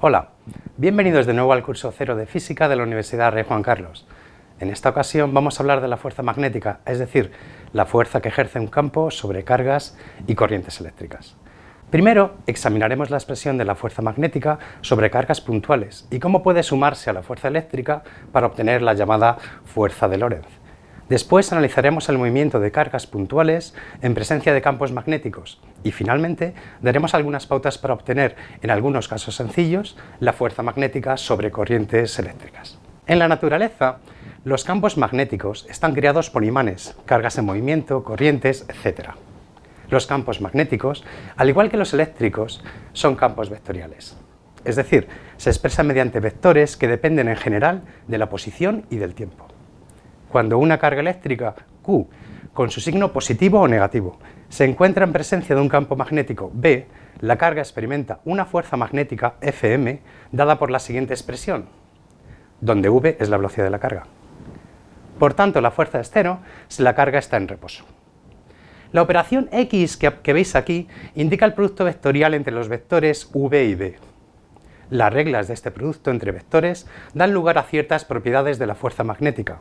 Hola, bienvenidos de nuevo al curso cero de física de la Universidad Rey Juan Carlos. En esta ocasión vamos a hablar de la fuerza magnética, es decir, la fuerza que ejerce un campo sobre cargas y corrientes eléctricas. Primero, examinaremos la expresión de la fuerza magnética sobre cargas puntuales y cómo puede sumarse a la fuerza eléctrica para obtener la llamada fuerza de Lorentz. Después analizaremos el movimiento de cargas puntuales en presencia de campos magnéticos y finalmente daremos algunas pautas para obtener, en algunos casos sencillos, la fuerza magnética sobre corrientes eléctricas. En la naturaleza, los campos magnéticos están creados por imanes, cargas en movimiento, corrientes, etc. Los campos magnéticos, al igual que los eléctricos, son campos vectoriales. Es decir, se expresan mediante vectores que dependen en general de la posición y del tiempo cuando una carga eléctrica Q con su signo positivo o negativo se encuentra en presencia de un campo magnético B, la carga experimenta una fuerza magnética Fm dada por la siguiente expresión, donde V es la velocidad de la carga. Por tanto, la fuerza es cero si la carga está en reposo. La operación X que, que veis aquí indica el producto vectorial entre los vectores V y B. Las reglas de este producto entre vectores dan lugar a ciertas propiedades de la fuerza magnética,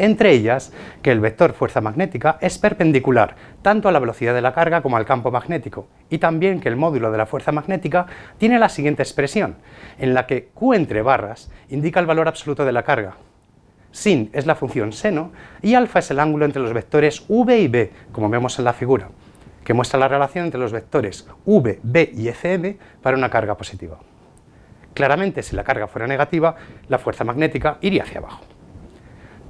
entre ellas que el vector fuerza magnética es perpendicular tanto a la velocidad de la carga como al campo magnético, y también que el módulo de la fuerza magnética tiene la siguiente expresión, en la que Q entre barras indica el valor absoluto de la carga, sin es la función seno y alfa es el ángulo entre los vectores v y b, como vemos en la figura, que muestra la relación entre los vectores v, b y fm para una carga positiva. Claramente, si la carga fuera negativa, la fuerza magnética iría hacia abajo.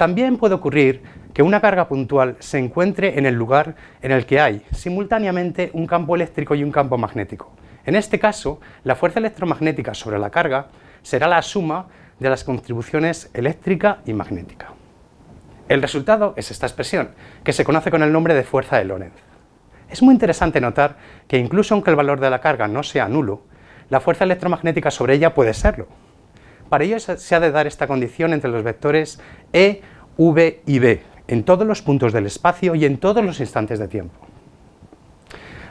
También puede ocurrir que una carga puntual se encuentre en el lugar en el que hay simultáneamente un campo eléctrico y un campo magnético. En este caso, la fuerza electromagnética sobre la carga será la suma de las contribuciones eléctrica y magnética. El resultado es esta expresión, que se conoce con el nombre de fuerza de Lorentz. Es muy interesante notar que incluso aunque el valor de la carga no sea nulo, la fuerza electromagnética sobre ella puede serlo. Para ello se ha de dar esta condición entre los vectores E V y B, en todos los puntos del espacio y en todos los instantes de tiempo.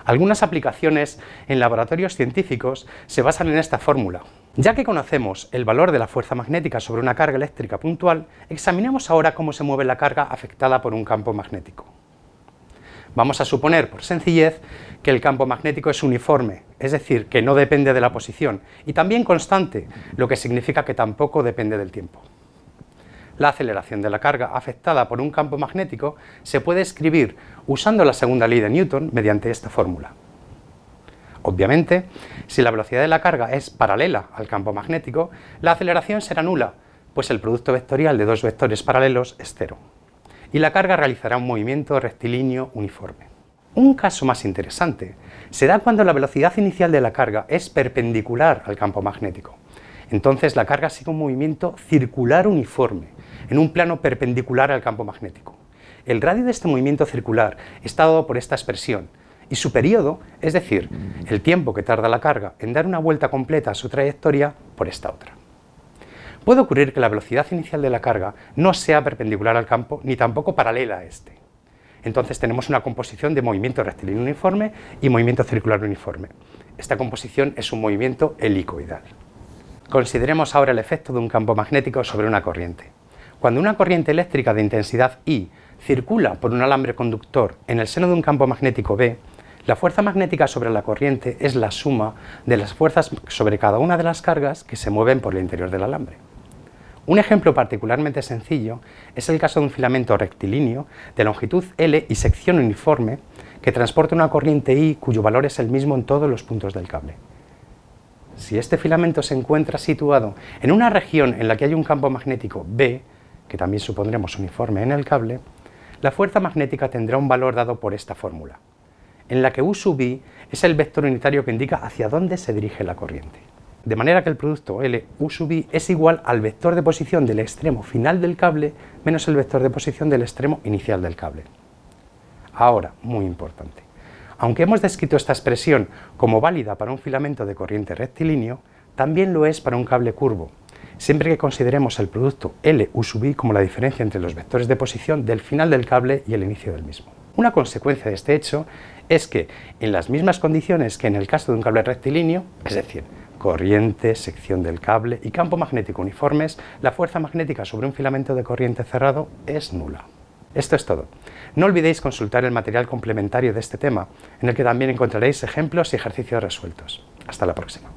Algunas aplicaciones en laboratorios científicos se basan en esta fórmula. Ya que conocemos el valor de la fuerza magnética sobre una carga eléctrica puntual, examinemos ahora cómo se mueve la carga afectada por un campo magnético. Vamos a suponer, por sencillez, que el campo magnético es uniforme, es decir, que no depende de la posición, y también constante, lo que significa que tampoco depende del tiempo la aceleración de la carga afectada por un campo magnético se puede escribir usando la segunda ley de Newton mediante esta fórmula. Obviamente, si la velocidad de la carga es paralela al campo magnético, la aceleración será nula, pues el producto vectorial de dos vectores paralelos es cero, y la carga realizará un movimiento rectilíneo uniforme. Un caso más interesante se da cuando la velocidad inicial de la carga es perpendicular al campo magnético. Entonces la carga sigue un movimiento circular uniforme, en un plano perpendicular al campo magnético. El radio de este movimiento circular está dado por esta expresión y su periodo, es decir, el tiempo que tarda la carga en dar una vuelta completa a su trayectoria, por esta otra. Puede ocurrir que la velocidad inicial de la carga no sea perpendicular al campo ni tampoco paralela a este. Entonces tenemos una composición de movimiento rectilíneo uniforme y movimiento circular uniforme. Esta composición es un movimiento helicoidal. Consideremos ahora el efecto de un campo magnético sobre una corriente. Cuando una corriente eléctrica de intensidad I circula por un alambre conductor en el seno de un campo magnético B, la fuerza magnética sobre la corriente es la suma de las fuerzas sobre cada una de las cargas que se mueven por el interior del alambre. Un ejemplo particularmente sencillo es el caso de un filamento rectilíneo de longitud L y sección uniforme que transporta una corriente I cuyo valor es el mismo en todos los puntos del cable. Si este filamento se encuentra situado en una región en la que hay un campo magnético B, que también supondremos uniforme en el cable, la fuerza magnética tendrá un valor dado por esta fórmula, en la que U sub I es el vector unitario que indica hacia dónde se dirige la corriente. De manera que el producto L U sub I es igual al vector de posición del extremo final del cable menos el vector de posición del extremo inicial del cable. Ahora, muy importante, aunque hemos descrito esta expresión como válida para un filamento de corriente rectilíneo, también lo es para un cable curvo, siempre que consideremos el producto L U sub i como la diferencia entre los vectores de posición del final del cable y el inicio del mismo. Una consecuencia de este hecho es que en las mismas condiciones que en el caso de un cable rectilíneo, es decir, corriente, sección del cable y campo magnético uniformes, la fuerza magnética sobre un filamento de corriente cerrado es nula. Esto es todo. No olvidéis consultar el material complementario de este tema, en el que también encontraréis ejemplos y ejercicios resueltos. Hasta la próxima.